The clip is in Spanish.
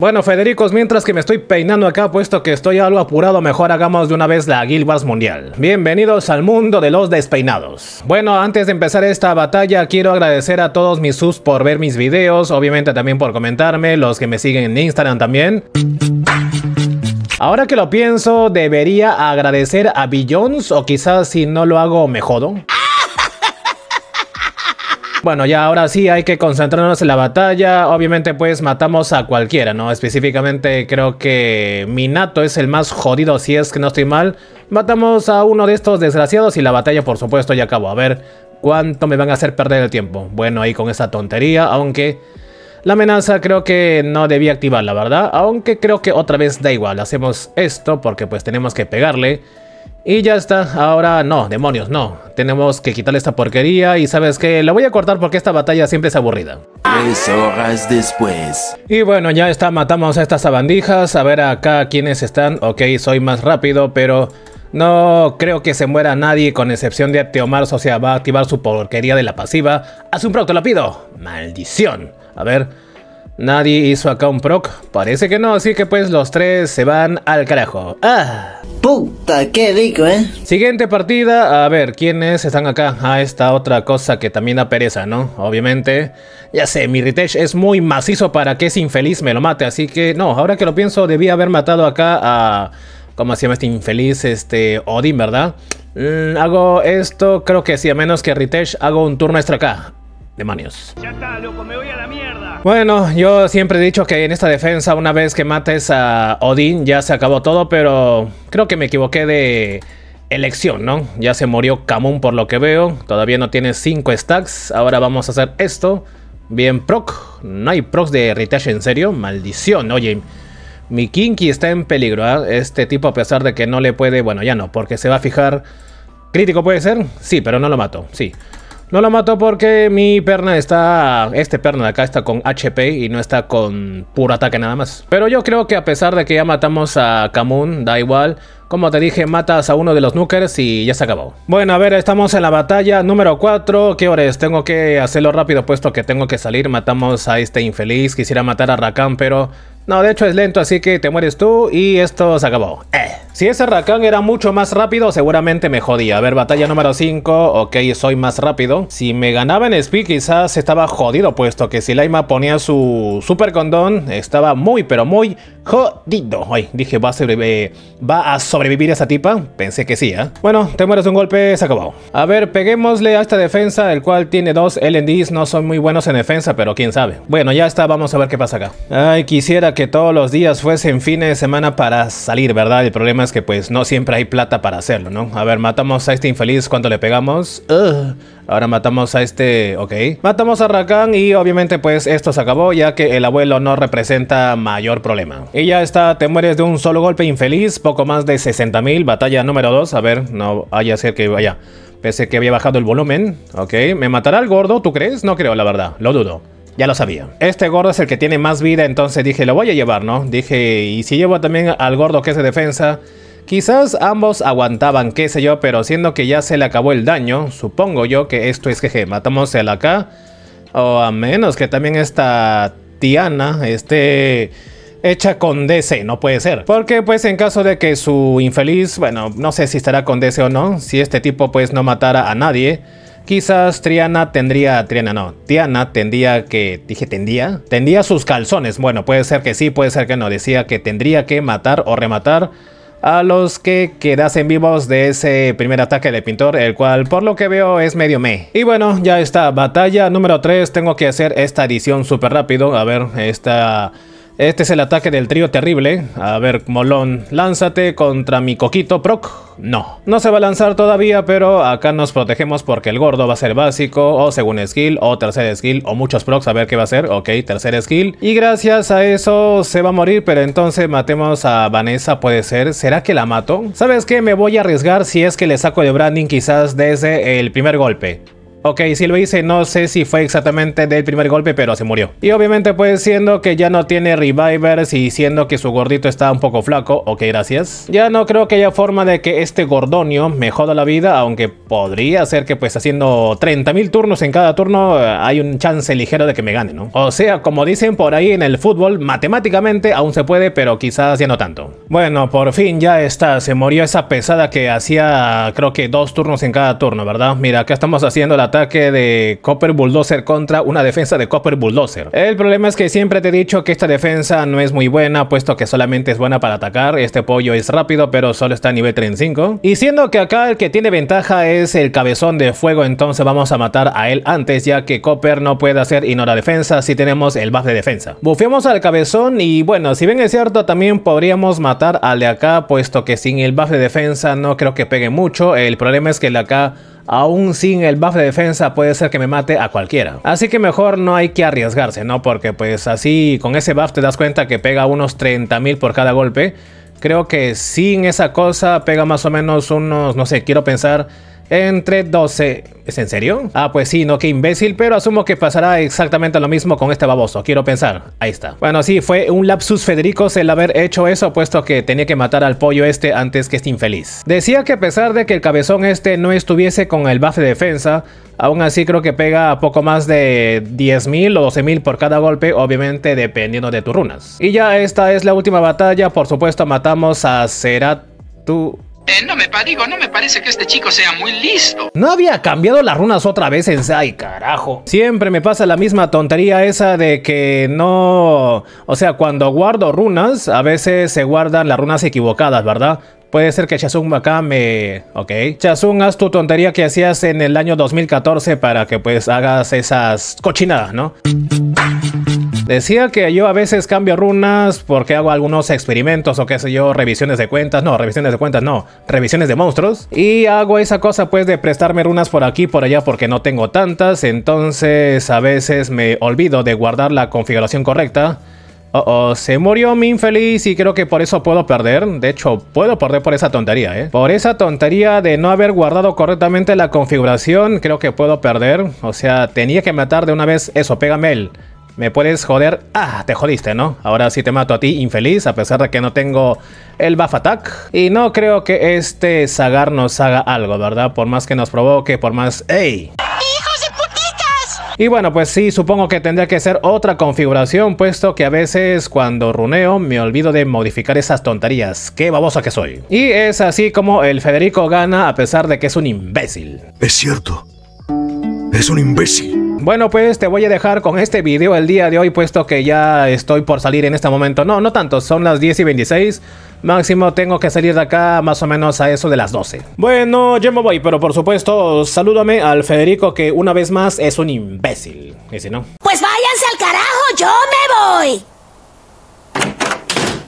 Bueno, Federicos, mientras que me estoy peinando acá, puesto que estoy algo apurado, mejor hagamos de una vez la Guild Mundial. Bienvenidos al mundo de los despeinados. Bueno, antes de empezar esta batalla, quiero agradecer a todos mis sus por ver mis videos, obviamente también por comentarme, los que me siguen en Instagram también. Ahora que lo pienso, debería agradecer a Billions, o quizás si no lo hago, me jodo. Bueno, ya ahora sí hay que concentrarnos en la batalla. Obviamente, pues matamos a cualquiera, ¿no? Específicamente creo que Minato es el más jodido, si es que no estoy mal. Matamos a uno de estos desgraciados y la batalla, por supuesto, ya acabó. A ver, ¿cuánto me van a hacer perder el tiempo? Bueno, ahí con esa tontería, aunque... La amenaza creo que no debía activarla, ¿verdad? Aunque creo que otra vez da igual, hacemos esto porque pues tenemos que pegarle. Y ya está, ahora no, demonios, no. Tenemos que quitarle esta porquería y sabes que la voy a cortar porque esta batalla siempre es aburrida. Tres horas después. Y bueno, ya está, matamos a estas abandijas. A ver acá quiénes están. Ok, soy más rápido, pero no creo que se muera nadie con excepción de Teomars. O sea, va a activar su porquería de la pasiva. Haz un pronto, lo pido. Maldición. A ver... Nadie hizo acá un proc. Parece que no, así que pues los tres se van al carajo. ¡Ah! Puta, qué rico, ¿eh? Siguiente partida, a ver, ¿quiénes están acá? Ah, esta otra cosa que también da pereza, ¿no? Obviamente. Ya sé, mi Ritesh es muy macizo para que ese infeliz me lo mate, así que no, ahora que lo pienso, debía haber matado acá a... ¿Cómo se llama este infeliz? Este... Odin, ¿verdad? Mm, hago esto, creo que sí, a menos que Ritesh hago un turno extra acá. Demonios. Ya está, loco, me voy a la mierda. Bueno, yo siempre he dicho que en esta defensa, una vez que mates a Odín, ya se acabó todo, pero creo que me equivoqué de elección, ¿no? Ya se murió Camun por lo que veo. Todavía no tiene 5 stacks. Ahora vamos a hacer esto. Bien, proc. No hay procs de Heritage en serio. Maldición, oye. Mi Kinky está en peligro, ¿ah? Este tipo, a pesar de que no le puede. Bueno, ya no, porque se va a fijar. ¿Crítico puede ser? Sí, pero no lo mato. Sí. No lo mato porque mi perna está... Este perno de acá está con HP y no está con puro ataque nada más. Pero yo creo que a pesar de que ya matamos a Kamun, da igual. Como te dije, matas a uno de los nukers y ya se acabó. Bueno, a ver, estamos en la batalla número 4. ¿Qué hora es? Tengo que hacerlo rápido puesto que tengo que salir. Matamos a este infeliz. Quisiera matar a Rakan, pero... No, de hecho es lento, así que te mueres tú y esto se acabó. Eh, si ese Rakan era mucho más rápido, seguramente me jodía. A ver, batalla número 5. Ok, soy más rápido. Si me ganaba en speed, quizás estaba jodido, puesto que si Laima ponía su super condón, estaba muy, pero muy jodido. Ay, dije, ¿va a, eh, ¿va a sobrevivir esa tipa? Pensé que sí, ¿eh? Bueno, te mueres un golpe, se acabó. A ver, peguémosle a esta defensa, el cual tiene dos LNDs. No son muy buenos en defensa, pero quién sabe. Bueno, ya está, vamos a ver qué pasa acá. Ay, quisiera que que todos los días fuesen fines de semana para salir, ¿verdad? El problema es que pues no siempre hay plata para hacerlo, ¿no? A ver, matamos a este infeliz cuando le pegamos. Ahora matamos a este, ok. Matamos a Rakan y obviamente pues esto se acabó ya que el abuelo no representa mayor problema. Y ya está, te mueres de un solo golpe infeliz, poco más de 60.000, batalla número 2. A ver, no haya ser que vaya. Pese que había bajado el volumen, ok. ¿Me matará el gordo, tú crees? No creo, la verdad, lo dudo. Ya lo sabía. Este gordo es el que tiene más vida, entonces dije, lo voy a llevar, ¿no? Dije, y si llevo también al gordo que es de defensa, quizás ambos aguantaban, qué sé yo, pero siendo que ya se le acabó el daño, supongo yo que esto es que Matamos el acá, o a menos que también esta Tiana esté hecha con DC, no puede ser. Porque pues en caso de que su infeliz, bueno, no sé si estará con DC o no, si este tipo pues no matara a nadie... Quizás Triana tendría, Triana no, Tiana tendría que, dije tendía, tendía sus calzones. Bueno, puede ser que sí, puede ser que no. Decía que tendría que matar o rematar a los que quedasen vivos de ese primer ataque de pintor, el cual por lo que veo es medio me. Y bueno, ya está, batalla número 3, tengo que hacer esta edición súper rápido, a ver, esta... Este es el ataque del trío terrible. A ver, Molón, lánzate contra mi coquito proc. No, no se va a lanzar todavía, pero acá nos protegemos porque el gordo va a ser básico, o según skill, o tercer skill, o muchos procs, a ver qué va a ser. Ok, tercer skill. Y gracias a eso se va a morir, pero entonces matemos a Vanessa, puede ser. ¿Será que la mato? ¿Sabes qué? Me voy a arriesgar si es que le saco de branding quizás desde el primer golpe. Ok, lo hice, no sé si fue exactamente del primer golpe, pero se murió. Y obviamente pues siendo que ya no tiene revivers y siendo que su gordito está un poco flaco, ok, gracias. Ya no creo que haya forma de que este gordonio me joda la vida, aunque podría ser que pues haciendo 30.000 turnos en cada turno eh, hay un chance ligero de que me gane, ¿no? O sea, como dicen por ahí en el fútbol, matemáticamente aún se puede, pero quizás ya no tanto. Bueno, por fin ya está, se murió esa pesada que hacía creo que dos turnos en cada turno, ¿verdad? Mira, acá estamos haciendo la ataque de Copper Bulldozer contra una defensa de Copper Bulldozer. El problema es que siempre te he dicho que esta defensa no es muy buena, puesto que solamente es buena para atacar. Este pollo es rápido, pero solo está a nivel 35. Y siendo que acá el que tiene ventaja es el cabezón de fuego, entonces vamos a matar a él antes, ya que Copper no puede hacer ignora defensa si tenemos el buff de defensa. Bufeamos al cabezón y bueno, si bien es cierto, también podríamos matar al de acá, puesto que sin el buff de defensa no creo que pegue mucho. El problema es que el de acá aún sin el buff de defensa puede ser que me mate a cualquiera. Así que mejor no hay que arriesgarse, ¿no? Porque pues así con ese buff te das cuenta que pega unos 30.000 por cada golpe. Creo que sin esa cosa pega más o menos unos, no sé, quiero pensar entre 12. ¿Es en serio? Ah, pues sí, no, qué imbécil, pero asumo que pasará exactamente lo mismo con este baboso, quiero pensar. Ahí está. Bueno, sí, fue un lapsus Federicos el haber hecho eso, puesto que tenía que matar al pollo este antes que este infeliz. Decía que a pesar de que el cabezón este no estuviese con el buff de defensa, aún así creo que pega poco más de 10.000 o 12.000 por cada golpe, obviamente dependiendo de tus runas. Y ya esta es la última batalla, por supuesto matamos a Seratú. Eh, no me digo, no me parece que este chico sea muy listo. No había cambiado las runas otra vez en Sai, carajo. Siempre me pasa la misma tontería esa de que no... O sea, cuando guardo runas, a veces se guardan las runas equivocadas, ¿verdad? Puede ser que Chazung acá me... Ok. Chazung, haz tu tontería que hacías en el año 2014 para que pues hagas esas cochinadas, ¿no? Decía que yo a veces cambio runas porque hago algunos experimentos o qué sé yo, revisiones de cuentas. No, revisiones de cuentas no, revisiones de monstruos. Y hago esa cosa pues de prestarme runas por aquí por allá porque no tengo tantas. Entonces a veces me olvido de guardar la configuración correcta. Oh, oh, se murió mi infeliz y creo que por eso puedo perder. De hecho, puedo perder por esa tontería, ¿eh? Por esa tontería de no haber guardado correctamente la configuración, creo que puedo perder. O sea, tenía que matar de una vez eso, pégame él. El... Me puedes joder. Ah, te jodiste, ¿no? Ahora sí te mato a ti, infeliz, a pesar de que no tengo el buff attack. Y no creo que este Sagar nos haga algo, ¿verdad? Por más que nos provoque, por más... ¡Ey! de Y bueno, pues sí, supongo que tendría que ser otra configuración, puesto que a veces cuando runeo me olvido de modificar esas tonterías. ¡Qué babosa que soy! Y es así como el Federico gana a pesar de que es un imbécil. Es cierto. Es un imbécil. Bueno, pues te voy a dejar con este video el día de hoy, puesto que ya estoy por salir en este momento. No, no tanto, son las 10 y 26. Máximo tengo que salir de acá más o menos a eso de las 12. Bueno, yo me voy, pero por supuesto, salúdame al Federico que una vez más es un imbécil. si no. Pues váyanse al carajo, yo me voy.